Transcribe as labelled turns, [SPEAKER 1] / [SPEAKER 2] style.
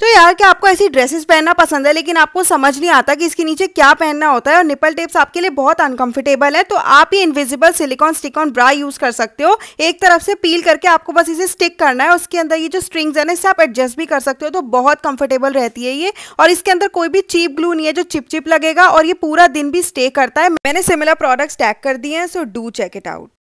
[SPEAKER 1] तो यार क्या आपको ऐसी ड्रेसेस पहनना पसंद है लेकिन आपको समझ नहीं आता कि इसके नीचे क्या पहनना होता है और निपल टेप्स आपके लिए बहुत अनकंफर्टेबल है तो आप ये invisible silicone stick on bra use कर सकते हो एक तरफ से पील करके आपको बस इसे स्टिक करना है उसके अंदर ये जो स्ट्रिंग्स है ना इसे आप एडजस्ट भी कर सकते हो तो बहुत कंफर्टेबल रहती है ये और इसके अंदर कोई भी चीप ग्लू नहीं है जो चिपचिप लगेगा और ये पूरा दिन भी स्टे करता है मैंने सिमिलर प्रोडक्ट्स टैग कर दिए हैं so do check it out